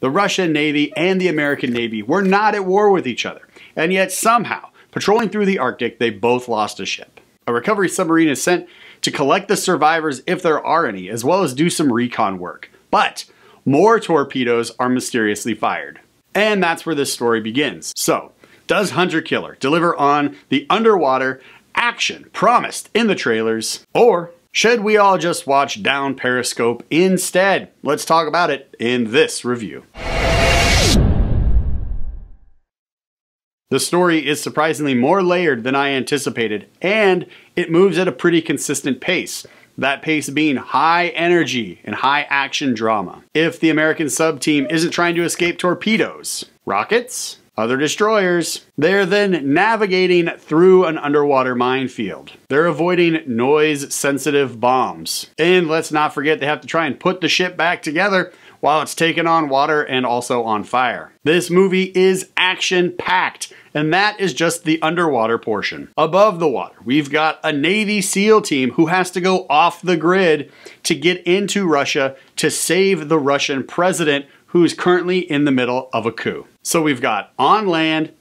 The Russian Navy and the American Navy were not at war with each other, and yet somehow, patrolling through the Arctic, they both lost a ship. A recovery submarine is sent to collect the survivors if there are any, as well as do some recon work. But more torpedoes are mysteriously fired. And that's where this story begins. So, does Hunter Killer deliver on the underwater action promised in the trailers, or should we all just watch down Periscope instead? Let's talk about it in this review. The story is surprisingly more layered than I anticipated, and it moves at a pretty consistent pace. That pace being high energy and high action drama. If the American sub team isn't trying to escape torpedoes, rockets, other destroyers. They're then navigating through an underwater minefield. They're avoiding noise-sensitive bombs. And let's not forget they have to try and put the ship back together while it's taken on water and also on fire. This movie is action-packed, and that is just the underwater portion. Above the water, we've got a Navy SEAL team who has to go off the grid to get into Russia to save the Russian president who's currently in the middle of a coup. So we've got on land,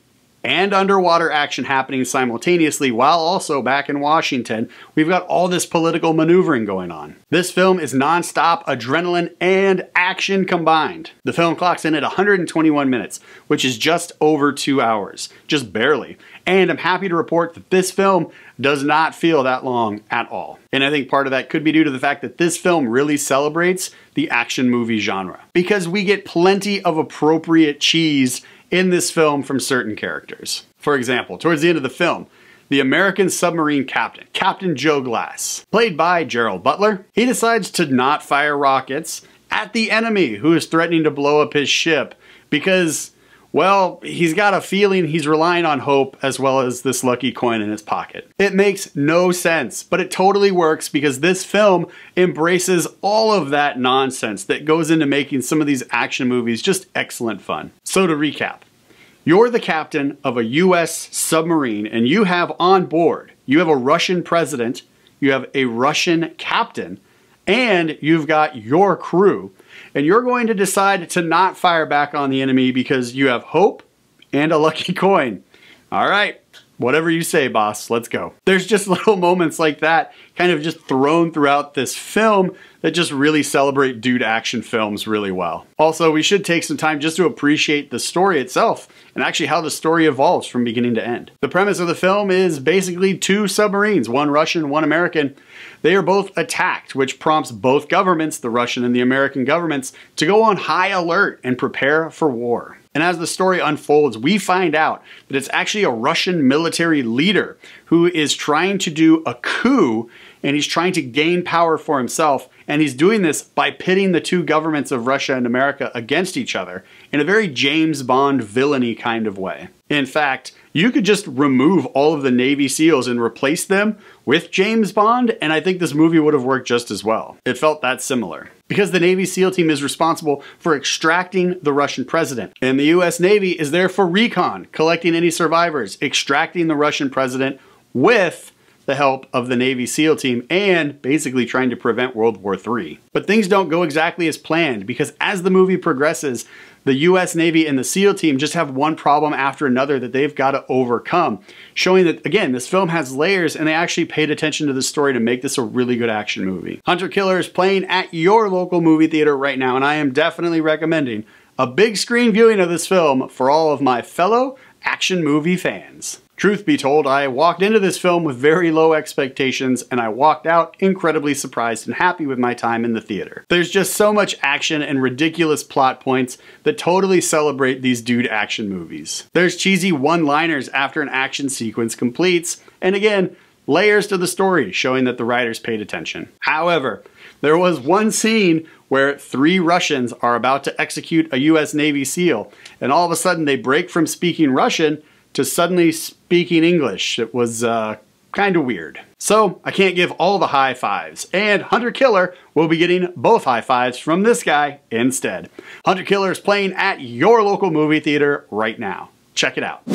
and underwater action happening simultaneously while also back in Washington, we've got all this political maneuvering going on. This film is nonstop adrenaline and action combined. The film clocks in at 121 minutes, which is just over two hours, just barely. And I'm happy to report that this film does not feel that long at all. And I think part of that could be due to the fact that this film really celebrates the action movie genre. Because we get plenty of appropriate cheese in this film from certain characters. For example, towards the end of the film, the American submarine captain, Captain Joe Glass, played by Gerald Butler, he decides to not fire rockets at the enemy who is threatening to blow up his ship because well, he's got a feeling he's relying on hope as well as this lucky coin in his pocket. It makes no sense, but it totally works because this film embraces all of that nonsense that goes into making some of these action movies just excellent fun. So to recap, you're the captain of a US submarine and you have on board, you have a Russian president, you have a Russian captain, and you've got your crew. And you're going to decide to not fire back on the enemy because you have hope and a lucky coin. All right. Whatever you say, boss, let's go. There's just little moments like that kind of just thrown throughout this film that just really celebrate dude action films really well. Also, we should take some time just to appreciate the story itself and actually how the story evolves from beginning to end. The premise of the film is basically two submarines, one Russian, one American. They are both attacked, which prompts both governments, the Russian and the American governments, to go on high alert and prepare for war. And as the story unfolds, we find out that it's actually a Russian military leader who is trying to do a coup and he's trying to gain power for himself and he's doing this by pitting the two governments of Russia and America against each other in a very James Bond villainy kind of way. In fact, you could just remove all of the Navy SEALs and replace them with James Bond, and I think this movie would have worked just as well. It felt that similar. Because the Navy SEAL team is responsible for extracting the Russian president, and the US Navy is there for recon, collecting any survivors, extracting the Russian president with the help of the Navy SEAL team and basically trying to prevent World War III. But things don't go exactly as planned because as the movie progresses, the US Navy and the SEAL team just have one problem after another that they've got to overcome, showing that, again, this film has layers and they actually paid attention to the story to make this a really good action movie. Hunter Killer is playing at your local movie theater right now, and I am definitely recommending a big screen viewing of this film for all of my fellow action movie fans. Truth be told, I walked into this film with very low expectations and I walked out incredibly surprised and happy with my time in the theater. There's just so much action and ridiculous plot points that totally celebrate these dude action movies. There's cheesy one-liners after an action sequence completes, and again, layers to the story showing that the writers paid attention. However, there was one scene where three Russians are about to execute a US Navy SEAL, and all of a sudden they break from speaking Russian to suddenly speaking English. It was uh, kind of weird. So I can't give all the high fives, and Hunter Killer will be getting both high fives from this guy instead. Hunter Killer is playing at your local movie theater right now. Check it out.